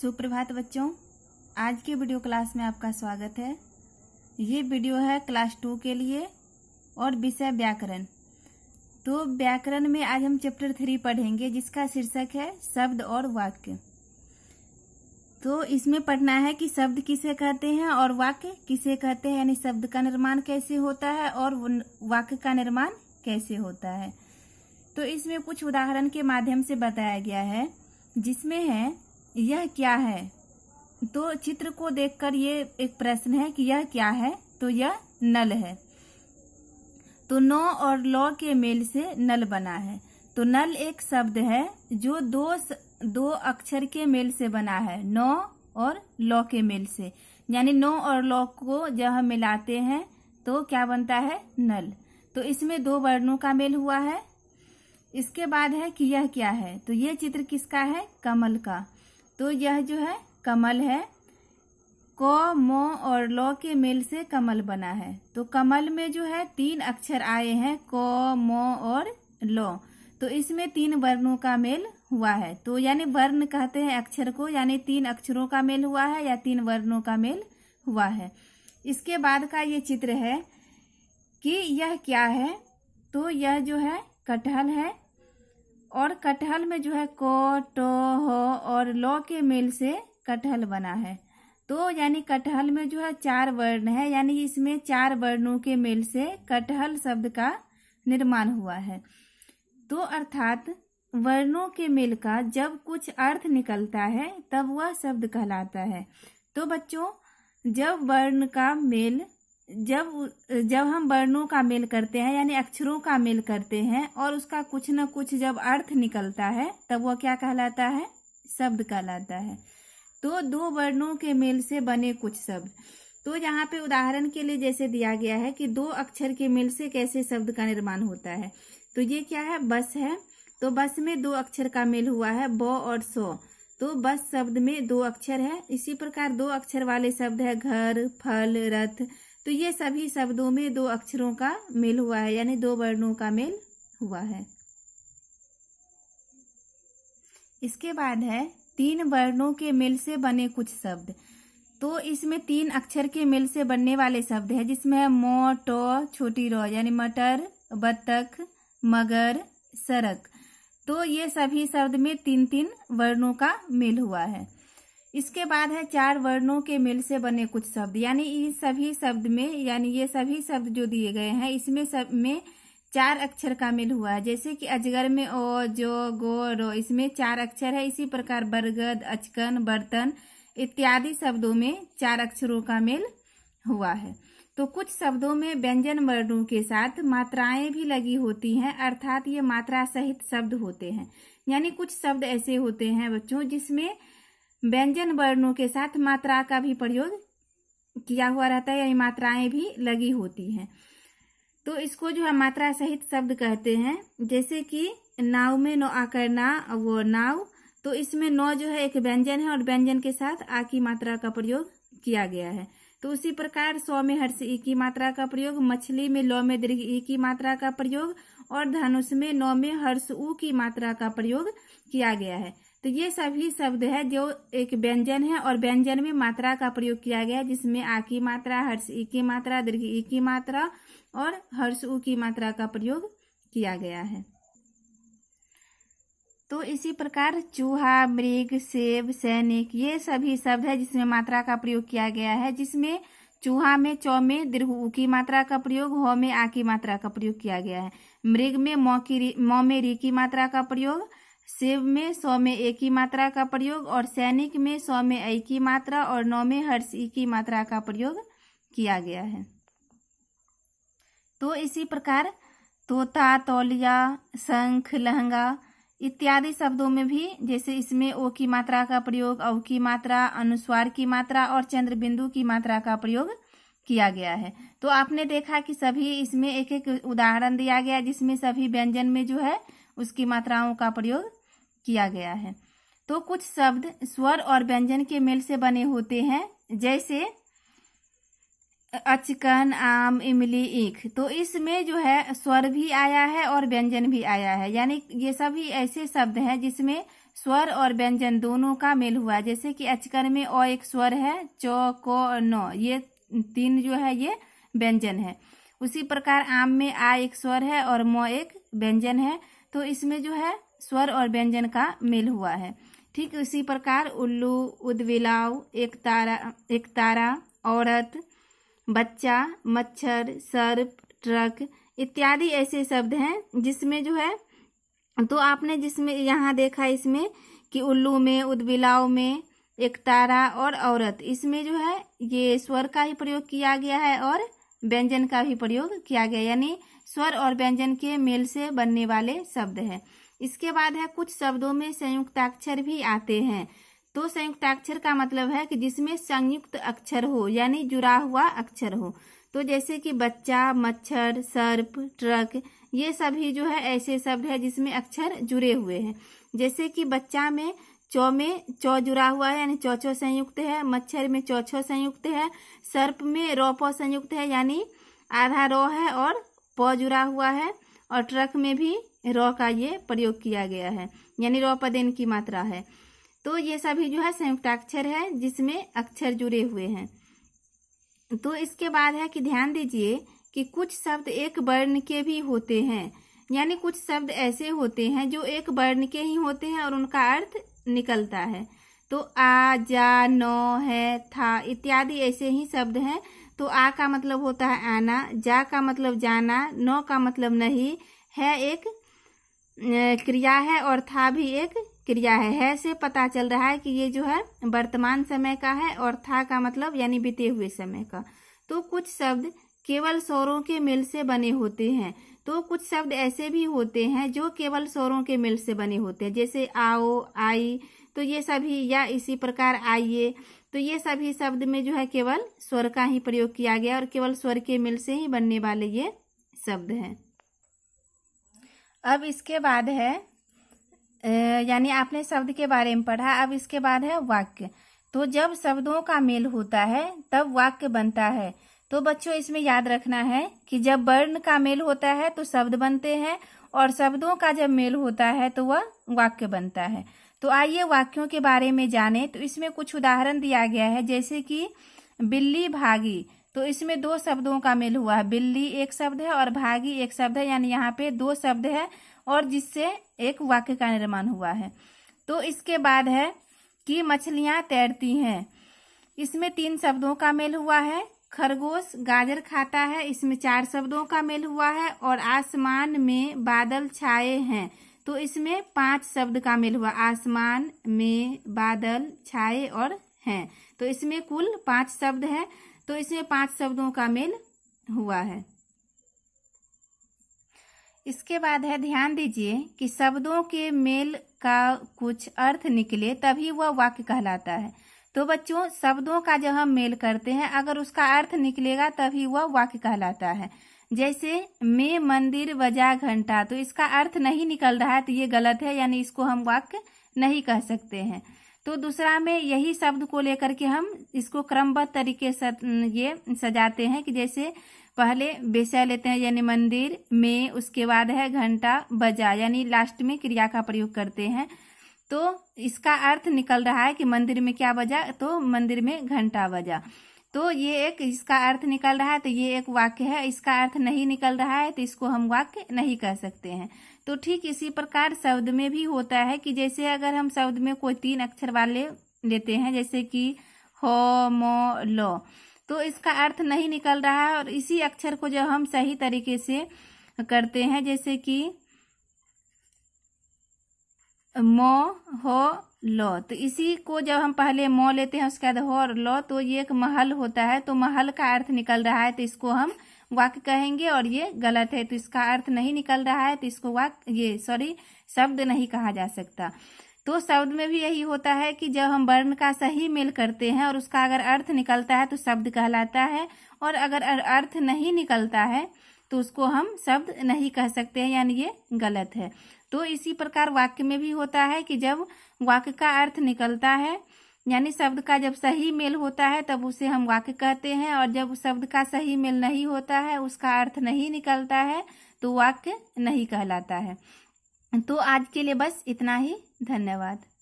सुप्रभात बच्चों आज के वीडियो क्लास में आपका स्वागत है ये वीडियो है क्लास टू के लिए और विषय व्याकरण तो व्याकरण में आज हम चैप्टर थ्री पढ़ेंगे जिसका शीर्षक है शब्द और वाक्य तो इसमें पढ़ना है कि शब्द किसे कहते हैं और वाक्य किसे कहते हैं यानी शब्द का निर्माण कैसे होता है और वाक्य का निर्माण कैसे होता है तो इसमें कुछ उदाहरण के माध्यम से बताया गया है जिसमें है यह क्या है तो चित्र को देखकर ये एक प्रश्न है कि यह क्या है तो यह नल है तो नौ और लौ के मेल से नल बना है तो नल एक शब्द है जो दो दो अक्षर के मेल से बना है नौ और लौ के मेल से यानी नौ और लौ को जब हम मिलाते हैं तो क्या बनता है नल तो इसमें दो वर्णों का मेल हुआ है इसके बाद है कि यह क्या है तो यह चित्र किसका है कमल का तो यह जो है कमल है क मो और लो के मेल से कमल बना है तो कमल में जो है तीन अक्षर आए हैं क मो और लो तो इसमें तीन वर्णों का मेल हुआ है तो यानी वर्ण कहते हैं अक्षर को यानी तीन अक्षरों का मेल हुआ है या तीन वर्णों का मेल हुआ है इसके बाद का ये चित्र है कि यह क्या है तो यह जो है कटहल है और कटहल में जो है को टो हो और लो के मेल से कटहल बना है तो यानी कटहल में जो है चार वर्ण है यानी इसमें चार वर्णों के मेल से कटहल शब्द का निर्माण हुआ है तो अर्थात वर्णों के मेल का जब कुछ अर्थ निकलता है तब वह शब्द कहलाता है तो बच्चों जब वर्ण का मेल जब जब हम वर्णों का मेल करते हैं यानी अक्षरों का मेल करते हैं और उसका कुछ न कुछ जब अर्थ निकलता है तब वह क्या कहलाता है शब्द कहलाता है तो दो वर्णों के मेल से बने कुछ शब्द तो यहाँ पे उदाहरण के लिए जैसे दिया गया है कि दो अक्षर के मेल से कैसे शब्द का निर्माण होता है तो ये क्या है बस है तो बस में दो अक्षर का मेल हुआ है ब और सो तो बस शब्द में दो अक्षर है इसी प्रकार दो अक्षर वाले शब्द है घर फल रथ तो ये सभी शब्दों में दो अक्षरों का मेल हुआ है यानी दो वर्णों का मेल हुआ है इसके बाद है तीन वर्णों के मेल से बने कुछ शब्द तो इसमें तीन अक्षर के मेल से बनने वाले शब्द है जिसमें है मो टो छोटी रो यानी मटर बत्तख मगर सरक तो ये सभी शब्द में तीन तीन वर्णों का मेल हुआ है इसके बाद है चार वर्णों के मेल से बने कुछ शब्द यानी इन सभी शब्द में यानी ये सभी शब्द जो दिए गए हैं इसमें सब में चार अक्षर का मेल हुआ है जैसे कि अजगर में ओ जो गो रो इसमें चार अक्षर है इसी प्रकार बरगद अचकन बर्तन इत्यादि शब्दों में चार अक्षरों का मेल हुआ है तो कुछ शब्दों में व्यंजन वर्णों के साथ मात्राएं भी लगी होती हैं अर्थात ये मात्रा सहित शब्द होते हैं यानी कुछ शब्द ऐसे होते हैं बच्चों जिसमें व्यंजन वर्णों के साथ मात्रा का भी प्रयोग किया हुआ रहता है यही मात्राएं भी लगी होती हैं तो इसको जो है मात्रा सहित शब्द कहते हैं जैसे कि नाव में नो आकर ना वो नाव तो इसमें नौ जो है एक व्यंजन है और व्यंजन के साथ आ की मात्रा का प्रयोग किया गया है तो उसी प्रकार सौ में हर्ष ई की मात्रा का प्रयोग मछली में लौ में दीर्घ ई की मात्रा का प्रयोग और धनुष में नौ में हर्ष ऊ की मात्रा का प्रयोग किया गया है तो ये सभी शब्द है जो एक व्यंजन है और व्यंजन में मात्रा का प्रयोग किया गया है जिसमें आ की मात्रा हर्ष ई की मात्रा दीर्घ ई की मात्रा और हर्ष उ की मात्रा का प्रयोग किया गया है तो इसी प्रकार चूहा मृग सेब सैनिक ये सभी शब्द है जिसमें मात्रा का प्रयोग किया गया है जिसमें चूहा में चौ में दीर्घ उ की मात्रा का प्रयोग हो में आ की मात्रा का प्रयोग किया गया है मृग में मौ की मौ में री की मात्रा का प्रयोग सेव में सौ में एक की मात्रा का प्रयोग और सैनिक में सौ में ऐ की मात्रा और नौ में हर्ष ई की मात्रा का प्रयोग किया गया है तो इसी प्रकार तोता तौलिया शंख लहंगा इत्यादि शब्दों में भी जैसे इसमें ओ की मात्रा का प्रयोग अव की मात्रा अनुस्वार की मात्रा और चंद्र बिंदु की मात्रा का प्रयोग किया गया है तो आपने देखा कि सभी इसमें एक एक उदाहरण दिया गया जिसमें सभी व्यंजन में जो है उसकी मात्राओं का प्रयोग किया गया है तो कुछ शब्द स्वर और व्यंजन के मेल से बने होते हैं जैसे अचकन आम इमली ईख तो इसमें जो है स्वर भी आया है और व्यंजन भी आया है यानी ये सभी ऐसे शब्द हैं जिसमें स्वर और व्यंजन दोनों का मेल हुआ जैसे कि अचकन में अ एक स्वर है च को न ये तीन जो है ये व्यंजन है उसी प्रकार आम में आ एक स्वर है और म एक व्यंजन है तो इसमें जो है स्वर और व्यंजन का मेल हुआ है ठीक उसी प्रकार उल्लू उद्विलाव एक तारा एक तारा औरत बच्चा मच्छर सर्प ट्रक इत्यादि ऐसे शब्द हैं जिसमें जो है तो आपने जिसमें यहाँ देखा इसमें कि उल्लू में उदविलाव में एक तारा और औरत इसमें जो है ये स्वर का ही प्रयोग किया गया है और व्यंजन का भी प्रयोग किया गया यानी स्वर और व्यंजन के मेल से बनने वाले शब्द है इसके बाद है कुछ शब्दों में संयुक्ताक्षर भी आते हैं तो संयुक्ताक्षर का मतलब है कि जिसमें संयुक्त अक्षर हो यानी जुड़ा हुआ अक्षर हो तो जैसे कि बच्चा मच्छर सर्प ट्रक ये सभी जो है ऐसे शब्द है जिसमें अक्षर जुड़े हुए हैं जैसे कि बच्चा में चौ में चौ जुड़ा हुआ है यानी चौचो संयुक्त है मच्छर में चौछो संयुक्त है सर्प में रोपो संयुक्त है यानी आधा रो है और पौ जुड़ा हुआ है और ट्रक में भी रॉ का ये प्रयोग किया गया है यानी रॉ पदेन की मात्रा है तो ये सभी जो है संयुक्ताक्षर है जिसमें अक्षर जुड़े हुए हैं तो इसके बाद है कि ध्यान दीजिए कि कुछ शब्द एक वर्ण के भी होते हैं यानी कुछ शब्द ऐसे होते हैं जो एक वर्ण के ही होते हैं और उनका अर्थ निकलता है तो आ जा नौ है था इत्यादि ऐसे ही शब्द हैं तो आ का मतलब होता है आना जा का मतलब जाना नौ का मतलब नहीं है एक क्रिया है और था भी एक क्रिया है है से पता चल रहा है कि ये जो है वर्तमान समय का है और था का मतलब यानी बीते हुए समय का तो कुछ शब्द केवल स्वरों के मिल से बने होते हैं तो कुछ शब्द ऐसे भी होते हैं जो केवल स्वरों के मिल से बने होते हैं जैसे आओ आई तो ये सभी या इसी प्रकार आइए तो ये सभी शब्द में जो है केवल स्वर का ही प्रयोग किया गया और केवल स्वर के मिल से ही बनने वाले ये शब्द हैं अब इसके बाद है यानी आपने शब्द के बारे में पढ़ा अब इसके बाद है वाक्य तो जब शब्दों का मेल होता है तब वाक्य बनता है तो बच्चों इसमें याद रखना है कि जब वर्ण का मेल होता है तो शब्द बनते हैं और शब्दों का जब मेल होता है तो वह वाक्य बनता है तो आइए वाक्यों के बारे में जाने तो इसमें कुछ उदाहरण दिया गया है जैसे कि बिल्ली भागी तो इसमें दो शब्दों का मेल हुआ है बिल्ली एक शब्द है और भागी एक शब्द है यानी यहाँ पे दो शब्द है और जिससे एक वाक्य का निर्माण हुआ है तो इसके बाद है कि मछलियाँ तैरती हैं इसमें तीन शब्दों का मेल हुआ है खरगोश गाजर खाता है इसमें चार शब्दों का मेल हुआ है और आसमान में बादल छाए हैं तो इसमें पांच शब्द का मेल हुआ आसमान में बादल छाए और हैं तो इसमें कुल पांच शब्द हैं तो इसमें पांच शब्दों का मेल हुआ है इसके बाद है ध्यान दीजिए कि शब्दों के मेल का कुछ अर्थ निकले तभी वह वाक्य कहलाता है तो बच्चों शब्दों का जब हम मेल करते हैं अगर उसका अर्थ निकलेगा तभी वह वाक्य कहलाता है जैसे मैं मंदिर बजा घंटा तो इसका अर्थ नहीं निकल रहा है तो ये गलत है यानी इसको हम वाक्य नहीं कह सकते हैं तो दूसरा में यही शब्द को लेकर के हम इसको क्रमबद्ध तरीके से ये सजाते हैं कि जैसे पहले विषय लेते हैं यानी मंदिर में उसके बाद है घंटा बजा यानी लास्ट में क्रिया का प्रयोग करते हैं तो इसका अर्थ निकल रहा है कि मंदिर में क्या बजा तो मंदिर में घंटा बजा तो ये एक इसका अर्थ निकल रहा है तो ये एक वाक्य है इसका अर्थ नहीं निकल रहा है तो इसको हम वाक्य नहीं कह सकते हैं तो ठीक इसी प्रकार शब्द में भी होता है कि जैसे अगर हम शब्द में कोई तीन अक्षर वाले लेते हैं जैसे कि हो मो लो तो इसका अर्थ नहीं निकल रहा है और इसी अक्षर को जब हम सही तरीके से करते हैं जैसे कि मो हो लो तो इसी को जब हम पहले मो लेते हैं उसके बाद हो और लो तो ये एक महल होता है तो महल का अर्थ निकल रहा है तो इसको हम वाक्य कहेंगे और ये गलत है तो इसका अर्थ नहीं निकल रहा है तो इसको वाक्य ये सॉरी शब्द नहीं कहा जा सकता तो शब्द में भी यही होता है कि जब हम वर्ण का सही मेल करते हैं और उसका अगर अर्थ निकलता है तो शब्द कहलाता है और अगर अर्थ नहीं निकलता है तो उसको हम शब्द नहीं कह सकते हैं यानी ये गलत है तो इसी प्रकार वाक्य में भी होता है कि जब वाक्य का अर्थ निकलता है यानी शब्द का जब सही मेल होता है तब उसे हम वाक्य कहते हैं और जब शब्द का सही मेल नहीं होता है उसका अर्थ नहीं निकलता है तो वाक्य नहीं कहलाता है तो आज के लिए बस इतना ही धन्यवाद